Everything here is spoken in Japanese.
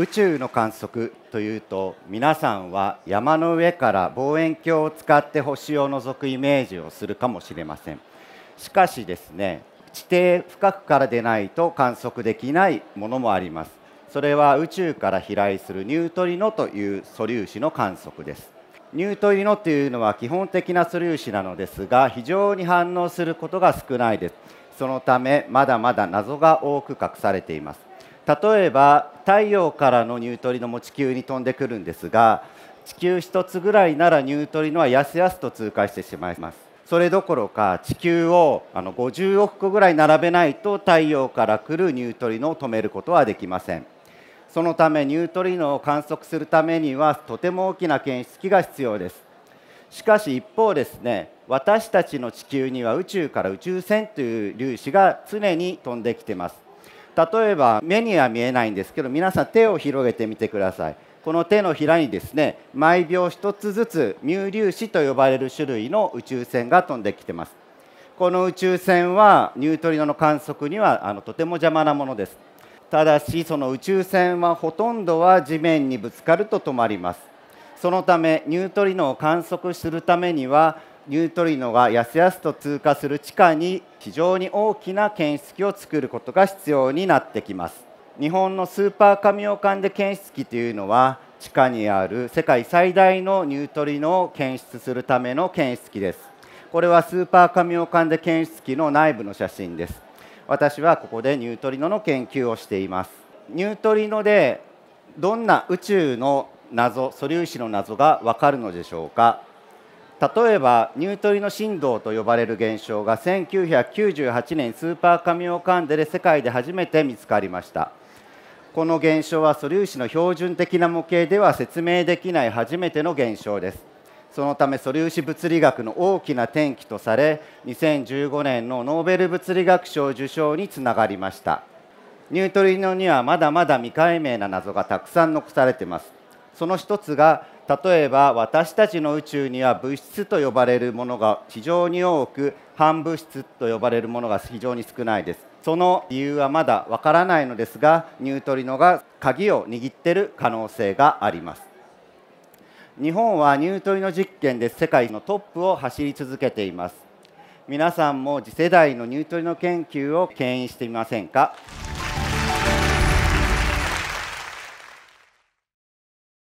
宇宙の観測というと皆さんは山の上から望遠鏡を使って星を覗くイメージをするかもしれませんしかしですね地底深くからでないと観測できないものもありますそれは宇宙から飛来するニュートリノという素粒子の観測ですニュートリノというのは基本的な素粒子なのですが非常に反応することが少ないですそのためまだまだ謎が多く隠されています例えば太陽からのニュートリノも地球に飛んでくるんですが地球1つぐらいならニュートリノはやすやすと通過してしまいますそれどころか地球をあの50億個ぐらい並べないと太陽から来るニュートリノを止めることはできませんそのためニュートリノを観測するためにはとても大きな検出器が必要ですしかし一方ですね私たちの地球には宇宙から宇宙船という粒子が常に飛んできてます例えば目には見えないんですけど皆さん手を広げてみてくださいこの手のひらにですね毎秒1つずつ乳粒子と呼ばれる種類の宇宙船が飛んできてますこの宇宙船はニュートリノの観測にはあのとても邪魔なものですただしその宇宙船はほとんどは地面にぶつかると止まりますそのためニュートリノを観測するためにはニュートリノがやすやすと通過する地下に非常に大きな検出器を作ることが必要になってきます日本のスーパーカミオカンデ検出器というのは地下にある世界最大のニュートリノを検出するための検出器ですこれはスーパーカミオカンデ検出器の内部の写真です私はここでニュートリノの研究をしていますニュートリノでどんな宇宙の謎素粒子の謎がわかるのでしょうか例えばニュートリノ振動と呼ばれる現象が1998年スーパーカミオカンデで世界で初めて見つかりましたこの現象は素粒子の標準的な模型では説明できない初めての現象ですそのため素粒子物理学の大きな転機とされ2015年のノーベル物理学賞受賞につながりましたニュートリノにはまだまだ未解明な謎がたくさん残されていますその一つが例えば私たちの宇宙には物質と呼ばれるものが非常に多く反物質と呼ばれるものが非常に少ないですその理由はまだわからないのですがニュートリノが鍵を握ってる可能性があります日本はニュートリノ実験で世界のトップを走り続けています皆さんも次世代のニュートリノ研究を牽引してみませんか